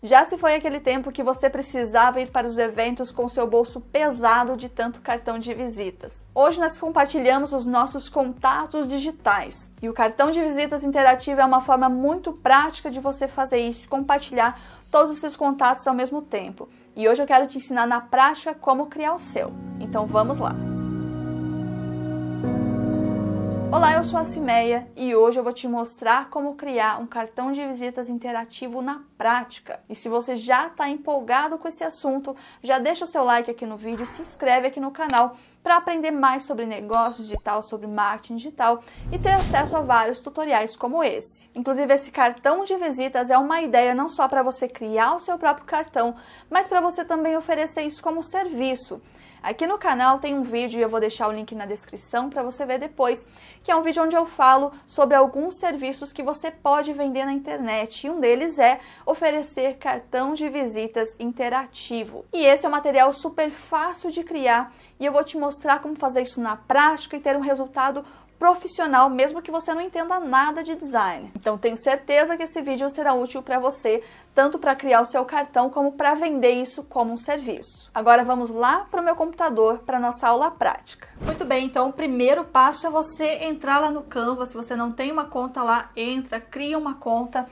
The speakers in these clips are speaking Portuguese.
Já se foi aquele tempo que você precisava ir para os eventos com seu bolso pesado de tanto cartão de visitas. Hoje nós compartilhamos os nossos contatos digitais e o cartão de visitas interativo é uma forma muito prática de você fazer isso, compartilhar todos os seus contatos ao mesmo tempo. E hoje eu quero te ensinar na prática como criar o seu. Então vamos lá! Olá, eu sou a Cimeia e hoje eu vou te mostrar como criar um cartão de visitas interativo na prática. E se você já está empolgado com esse assunto, já deixa o seu like aqui no vídeo, e se inscreve aqui no canal para aprender mais sobre negócio digital, sobre marketing digital e ter acesso a vários tutoriais como esse. Inclusive, esse cartão de visitas é uma ideia não só para você criar o seu próprio cartão, mas para você também oferecer isso como serviço. Aqui no canal tem um vídeo e eu vou deixar o link na descrição para você ver depois, que é um vídeo onde eu falo sobre alguns serviços que você pode vender na internet e um deles é oferecer cartão de visitas interativo. E esse é um material super fácil de criar e eu vou te mostrar como fazer isso na prática e ter um resultado profissional, mesmo que você não entenda nada de design. Então tenho certeza que esse vídeo será útil para você, tanto para criar o seu cartão como para vender isso como um serviço. Agora vamos lá para o meu computador para nossa aula prática. Muito bem, então o primeiro passo é você entrar lá no Canva, se você não tem uma conta lá, entra, cria uma conta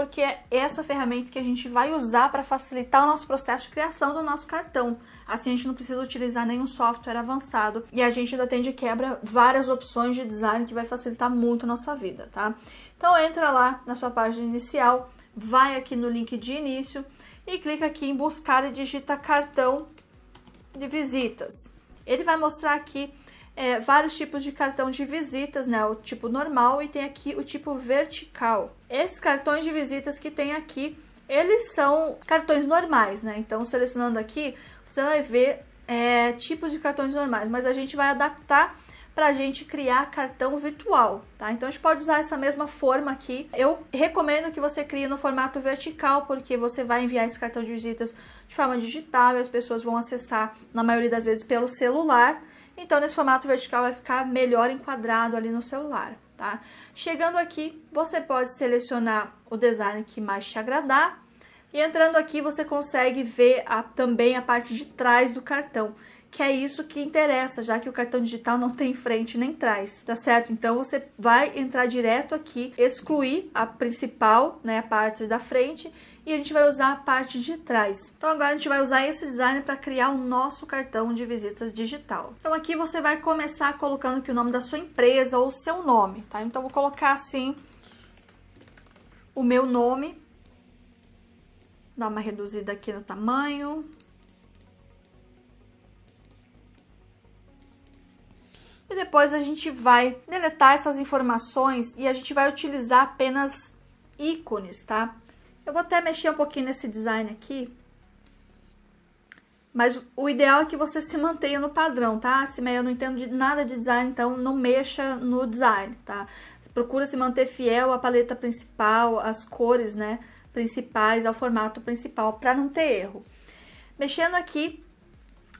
porque é essa ferramenta que a gente vai usar para facilitar o nosso processo de criação do nosso cartão. Assim a gente não precisa utilizar nenhum software avançado e a gente ainda tem de quebra várias opções de design que vai facilitar muito a nossa vida, tá? Então entra lá na sua página inicial, vai aqui no link de início e clica aqui em buscar e digita cartão de visitas. Ele vai mostrar aqui é, vários tipos de cartão de visitas, né? O tipo normal e tem aqui o tipo vertical. Esses cartões de visitas que tem aqui, eles são cartões normais, né? Então, selecionando aqui, você vai ver é, tipos de cartões normais, mas a gente vai adaptar para a gente criar cartão virtual, tá? Então a gente pode usar essa mesma forma aqui. Eu recomendo que você crie no formato vertical, porque você vai enviar esse cartão de visitas de forma digital e as pessoas vão acessar, na maioria das vezes, pelo celular. Então, nesse formato vertical vai ficar melhor enquadrado ali no celular, tá? Chegando aqui, você pode selecionar o design que mais te agradar. E entrando aqui, você consegue ver a, também a parte de trás do cartão, que é isso que interessa, já que o cartão digital não tem frente nem trás, tá certo? Então você vai entrar direto aqui, excluir a principal, né, a parte da frente, e a gente vai usar a parte de trás. Então agora a gente vai usar esse design para criar o nosso cartão de visitas digital. Então aqui você vai começar colocando aqui o nome da sua empresa ou o seu nome, tá? Então vou colocar assim o meu nome, dar uma reduzida aqui no tamanho, e depois a gente vai deletar essas informações e a gente vai utilizar apenas ícones, tá? Eu vou até mexer um pouquinho nesse design aqui. Mas o ideal é que você se mantenha no padrão, tá? Se meio eu não entendo de nada de design, então não mexa no design, tá? Procura se manter fiel à paleta principal, às cores, né, principais, ao formato principal, para não ter erro. Mexendo aqui,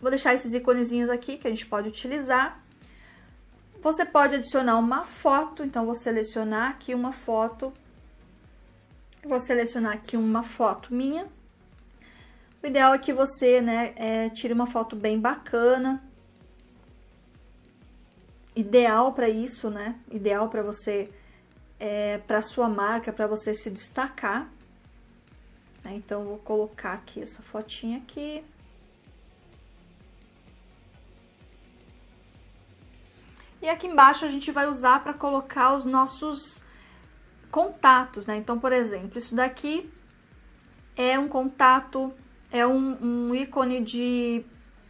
vou deixar esses iconezinhos aqui que a gente pode utilizar. Você pode adicionar uma foto, então vou selecionar aqui uma foto Vou selecionar aqui uma foto minha. O ideal é que você, né, é, tire uma foto bem bacana. Ideal para isso, né? Ideal para você, é, para sua marca, para você se destacar. Né? Então, vou colocar aqui essa fotinha aqui. E aqui embaixo a gente vai usar para colocar os nossos contatos, né? Então, por exemplo, isso daqui é um contato, é um, um ícone de,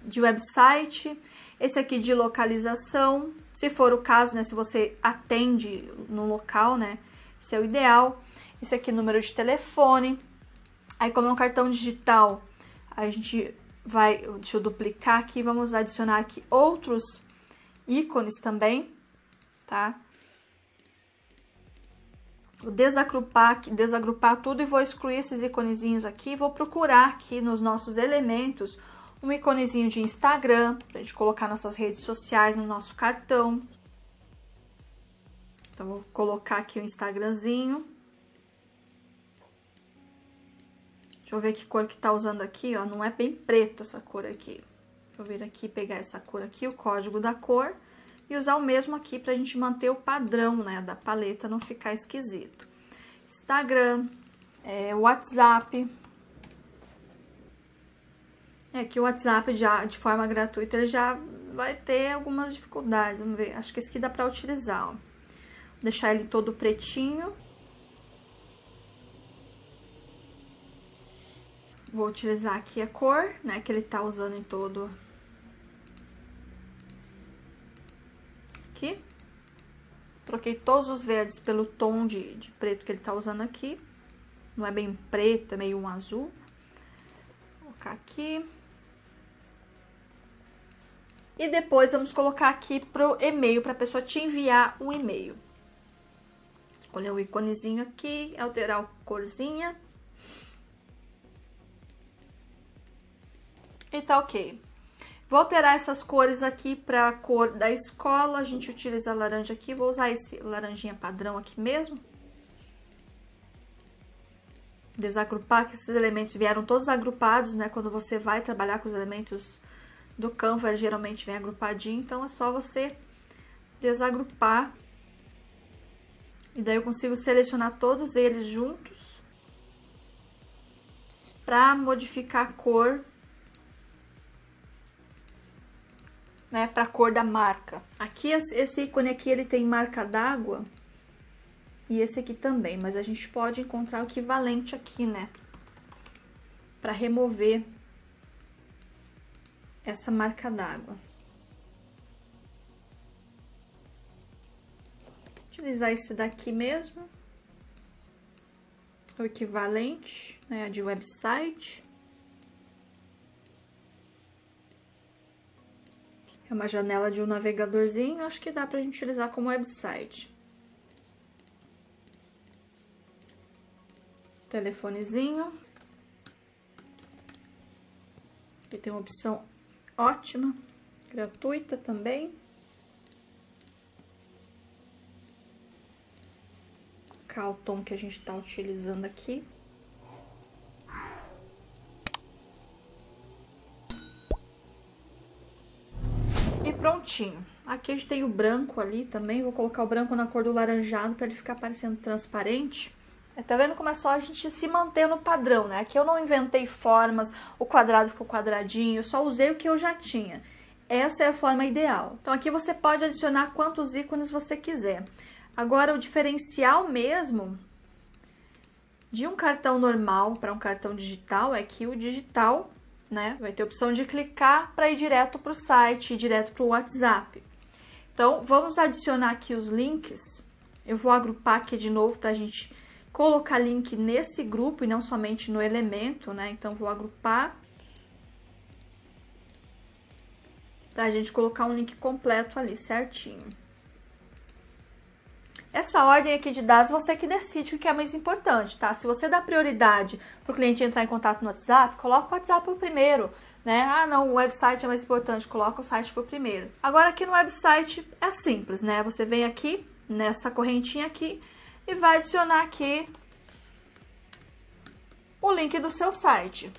de website, esse aqui de localização, se for o caso, né, se você atende no local, né, esse é o ideal. Esse aqui é número de telefone. Aí como é um cartão digital, a gente vai, deixa eu duplicar aqui, vamos adicionar aqui outros ícones também, tá? Vou desagrupar, desagrupar tudo e vou excluir esses iconezinhos aqui. Vou procurar aqui nos nossos elementos um iconezinho de Instagram, pra gente colocar nossas redes sociais no nosso cartão. Então, vou colocar aqui o Instagramzinho. Deixa eu ver que cor que tá usando aqui, ó. Não é bem preto essa cor aqui. Deixa eu vir aqui pegar essa cor aqui, o código da cor e usar o mesmo aqui para a gente manter o padrão né, da paleta, não ficar esquisito. Instagram, é, WhatsApp. É que o WhatsApp já, de forma gratuita ele já vai ter algumas dificuldades, vamos ver. Acho que esse aqui dá para utilizar, ó. Vou deixar ele todo pretinho. Vou utilizar aqui a cor, né, que ele está usando em todo Troquei todos os verdes pelo tom de, de preto que ele tá usando aqui. Não é bem preto, é meio um azul. Vou colocar aqui. E depois vamos colocar aqui pro e-mail, pra pessoa te enviar um e-mail. Escolher o íconezinho aqui, alterar a corzinha. E tá ok. Vou alterar essas cores aqui para a cor da escola. A gente utiliza laranja aqui. Vou usar esse laranjinha padrão aqui mesmo. Desagrupar, que esses elementos vieram todos agrupados, né? Quando você vai trabalhar com os elementos do Canva, geralmente vem agrupadinho. Então, é só você desagrupar. E daí eu consigo selecionar todos eles juntos. Para modificar a cor né, para a cor da marca. Aqui esse ícone aqui ele tem marca d'água e esse aqui também, mas a gente pode encontrar o equivalente aqui, né, para remover essa marca d'água. Utilizar esse daqui mesmo, o equivalente, né, de website. É uma janela de um navegadorzinho, acho que dá pra gente utilizar como website. Telefonezinho. Aqui tem uma opção ótima, gratuita também. Cá o tom que a gente está utilizando aqui. certinho. Aqui a gente tem o branco ali também, vou colocar o branco na cor do laranjado para ele ficar parecendo transparente. É, tá vendo como é só a gente se manter no padrão, né? Aqui eu não inventei formas, o quadrado ficou quadradinho, eu só usei o que eu já tinha. Essa é a forma ideal. Então aqui você pode adicionar quantos ícones você quiser. Agora o diferencial mesmo de um cartão normal para um cartão digital é que o digital né? Vai ter a opção de clicar para ir direto para o site, direto para o WhatsApp. Então, vamos adicionar aqui os links. Eu vou agrupar aqui de novo para a gente colocar link nesse grupo e não somente no elemento, né? Então, vou agrupar para a gente colocar um link completo ali certinho. Essa ordem aqui de dados, você que decide o que é mais importante, tá? Se você dá prioridade para o cliente entrar em contato no WhatsApp, coloca o WhatsApp por primeiro, né? Ah, não, o website é mais importante, coloca o site por primeiro. Agora, aqui no website é simples, né? Você vem aqui, nessa correntinha aqui, e vai adicionar aqui o link do seu site.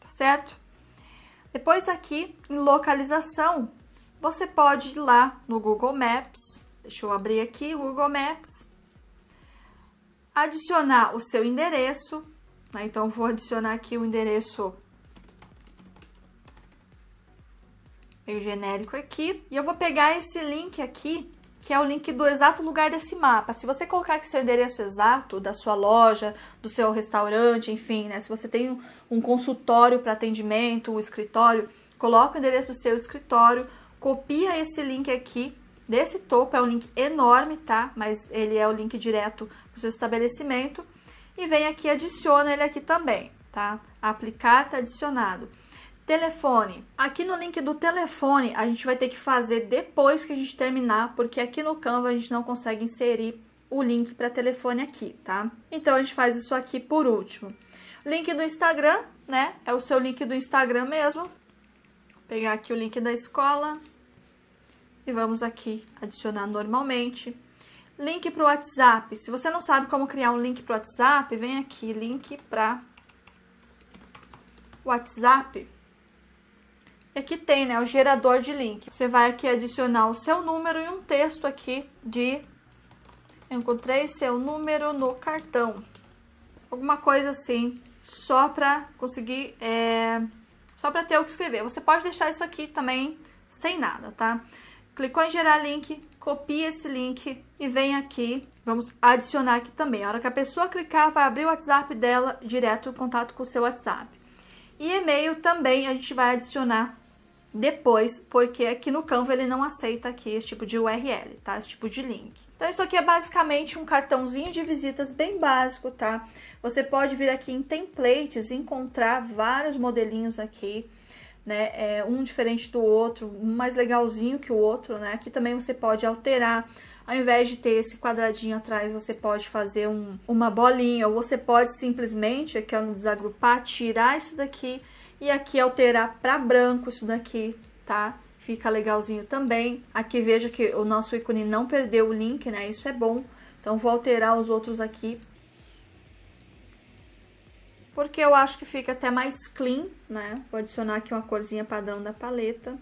Tá certo? Depois aqui, em localização, você pode ir lá no Google Maps, deixa eu abrir aqui o Google Maps, adicionar o seu endereço, né? então vou adicionar aqui o endereço meio genérico aqui, e eu vou pegar esse link aqui, que é o link do exato lugar desse mapa. Se você colocar aqui seu endereço exato, da sua loja, do seu restaurante, enfim, né? Se você tem um, um consultório para atendimento, um escritório, coloca o endereço do seu escritório, copia esse link aqui desse topo, é um link enorme, tá? Mas ele é o link direto para o seu estabelecimento. E vem aqui, adiciona ele aqui também, tá? Aplicar tá adicionado. Telefone. Aqui no link do telefone, a gente vai ter que fazer depois que a gente terminar, porque aqui no Canva a gente não consegue inserir o link para telefone aqui, tá? Então, a gente faz isso aqui por último. Link do Instagram, né? É o seu link do Instagram mesmo. Vou pegar aqui o link da escola e vamos aqui adicionar normalmente. Link para o WhatsApp. Se você não sabe como criar um link para o WhatsApp, vem aqui, link para WhatsApp. E aqui tem, né, o gerador de link. Você vai aqui adicionar o seu número e um texto aqui de encontrei seu número no cartão. Alguma coisa assim, só para conseguir, é, só para ter o que escrever. Você pode deixar isso aqui também sem nada, tá? Clicou em gerar link, copia esse link e vem aqui. Vamos adicionar aqui também. A hora que a pessoa clicar, vai abrir o WhatsApp dela direto o contato com o seu WhatsApp. E e-mail também a gente vai adicionar depois, porque aqui no Canva ele não aceita aqui esse tipo de URL, tá? Esse tipo de link. Então isso aqui é basicamente um cartãozinho de visitas bem básico, tá? Você pode vir aqui em templates, encontrar vários modelinhos aqui né? É um diferente do outro, um mais legalzinho que o outro, né? Aqui também você pode alterar. Ao invés de ter esse quadradinho atrás, você pode fazer um, uma bolinha, ou você pode simplesmente, aqui ó, no desagrupar, tirar isso daqui e aqui alterar para branco isso daqui, tá? Fica legalzinho também. Aqui veja que o nosso ícone não perdeu o link, né? Isso é bom. Então, vou alterar os outros aqui porque eu acho que fica até mais clean, né? Vou adicionar aqui uma corzinha padrão da paleta.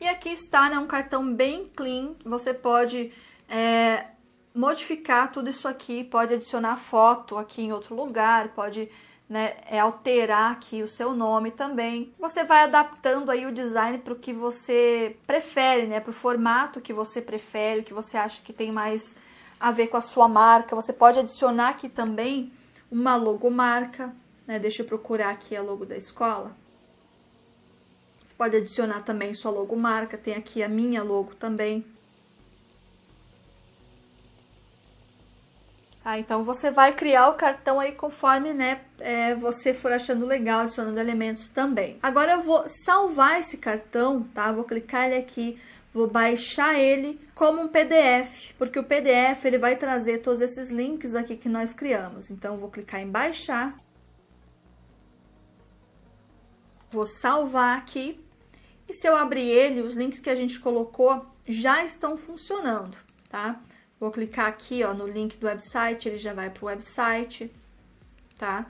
E aqui está, né? Um cartão bem clean. Você pode é, modificar tudo isso aqui, pode adicionar foto aqui em outro lugar, pode né, é alterar aqui o seu nome também. Você vai adaptando aí o design para o que você prefere, né, para o formato que você prefere, o que você acha que tem mais a ver com a sua marca. Você pode adicionar aqui também uma logomarca, né, deixa eu procurar aqui a logo da escola. Você pode adicionar também sua logomarca, tem aqui a minha logo também. Ah, então você vai criar o cartão aí conforme, né, é, você for achando legal, adicionando elementos também. Agora eu vou salvar esse cartão, tá? Vou clicar ele aqui, vou baixar ele como um PDF, porque o PDF ele vai trazer todos esses links aqui que nós criamos. Então vou clicar em baixar. Vou salvar aqui. E se eu abrir ele, os links que a gente colocou já estão funcionando, tá? Vou clicar aqui, ó, no link do website, ele já vai para o website, tá?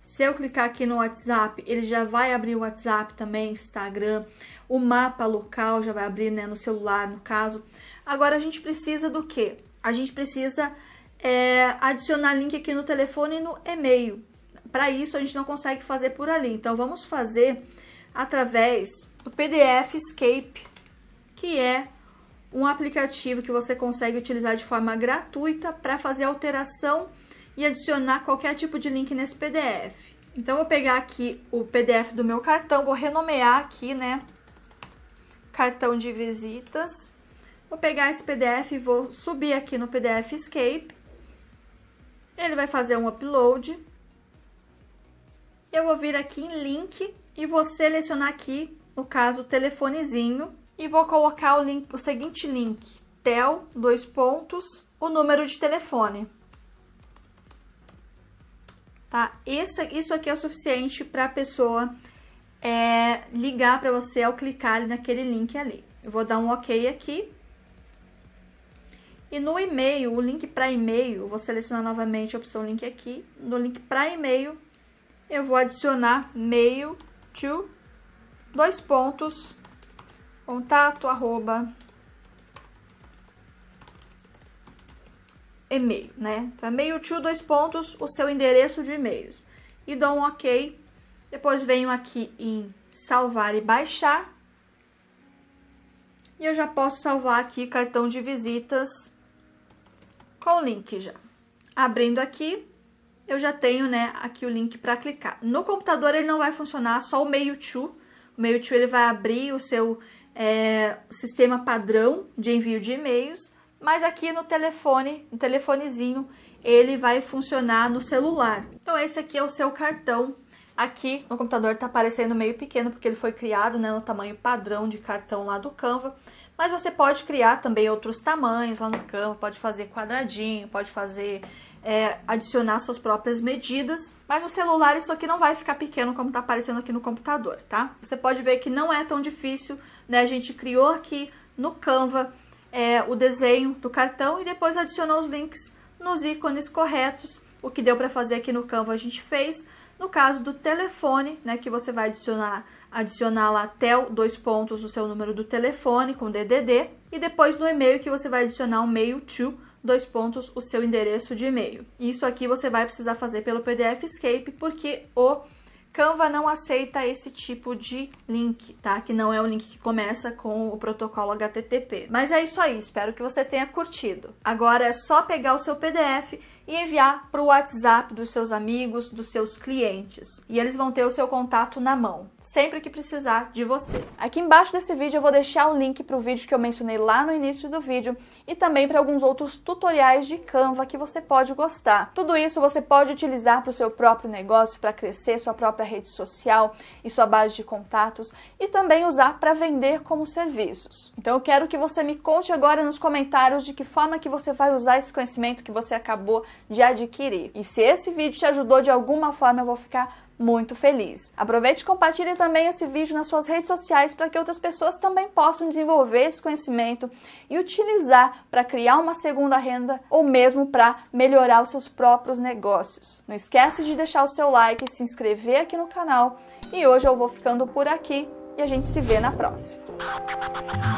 Se eu clicar aqui no WhatsApp, ele já vai abrir o WhatsApp também, Instagram, o mapa local já vai abrir, né, no celular, no caso. Agora, a gente precisa do quê? A gente precisa é, adicionar link aqui no telefone e no e-mail. Para isso, a gente não consegue fazer por ali. Então, vamos fazer através do PDF Escape, que é um aplicativo que você consegue utilizar de forma gratuita para fazer alteração e adicionar qualquer tipo de link nesse PDF. Então, vou pegar aqui o PDF do meu cartão, vou renomear aqui, né, cartão de visitas. Vou pegar esse PDF e vou subir aqui no PDF Escape. Ele vai fazer um upload. Eu vou vir aqui em link e vou selecionar aqui, no caso, o telefonezinho e vou colocar o, link, o seguinte link, tel, dois pontos, o número de telefone. Tá? Esse, isso aqui é o suficiente para a pessoa é, ligar para você ao clicar naquele link ali. Eu vou dar um OK aqui. E no e-mail, o link para e-mail, vou selecionar novamente a opção link aqui. No link para e-mail, eu vou adicionar mail to dois pontos contato arroba e-mail, né? Então, e-mail tio, dois pontos, o seu endereço de e-mails. E dou um ok. Depois venho aqui em salvar e baixar. E eu já posso salvar aqui cartão de visitas com o link já. Abrindo aqui, eu já tenho, né, aqui o link para clicar. No computador ele não vai funcionar, só o meio to. O meio to ele vai abrir o seu é, sistema padrão de envio de e-mails, mas aqui no telefone, no telefonezinho, ele vai funcionar no celular. Então esse aqui é o seu cartão Aqui no computador está aparecendo meio pequeno porque ele foi criado né, no tamanho padrão de cartão lá do Canva, mas você pode criar também outros tamanhos lá no Canva, pode fazer quadradinho, pode fazer é, adicionar suas próprias medidas, mas no celular isso aqui não vai ficar pequeno como está aparecendo aqui no computador, tá? Você pode ver que não é tão difícil, né? A gente criou aqui no Canva é, o desenho do cartão e depois adicionou os links nos ícones corretos. O que deu para fazer aqui no Canva a gente fez. No caso do telefone, né, que você vai adicionar, adicionar lá TEL, dois pontos, o seu número do telefone com DDD, e depois no e-mail que você vai adicionar o um mail to, dois pontos, o seu endereço de e-mail. Isso aqui você vai precisar fazer pelo PDF Escape, porque o Canva não aceita esse tipo de link, tá? Que não é o link que começa com o protocolo HTTP. Mas é isso aí, espero que você tenha curtido. Agora é só pegar o seu PDF e enviar para o WhatsApp dos seus amigos, dos seus clientes. E eles vão ter o seu contato na mão, sempre que precisar de você. Aqui embaixo desse vídeo eu vou deixar o link para o vídeo que eu mencionei lá no início do vídeo e também para alguns outros tutoriais de Canva que você pode gostar. Tudo isso você pode utilizar para o seu próprio negócio, para crescer sua própria rede social e sua base de contatos e também usar para vender como serviços. Então eu quero que você me conte agora nos comentários de que forma que você vai usar esse conhecimento que você acabou de adquirir. E se esse vídeo te ajudou de alguma forma, eu vou ficar muito feliz. Aproveite e compartilhe também esse vídeo nas suas redes sociais para que outras pessoas também possam desenvolver esse conhecimento e utilizar para criar uma segunda renda ou mesmo para melhorar os seus próprios negócios. Não esquece de deixar o seu like, se inscrever aqui no canal e hoje eu vou ficando por aqui e a gente se vê na próxima.